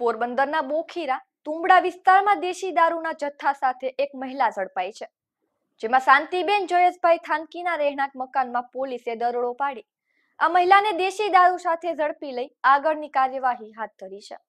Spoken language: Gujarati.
પોરબંદરના બોખીરા તુંબડા વિસ્તારમાં દેશી દારૂના જથ્થા સાથે એક મહિલા ઝડપાઈ છે જેમાં શાંતિબેન જયેશભાઈ થાનકીના રહેણાંક મકાનમાં પોલીસે દરોડો પાડી આ મહિલાને દેશી દારૂ સાથે ઝડપી લઈ આગળની કાર્યવાહી હાથ ધરી છે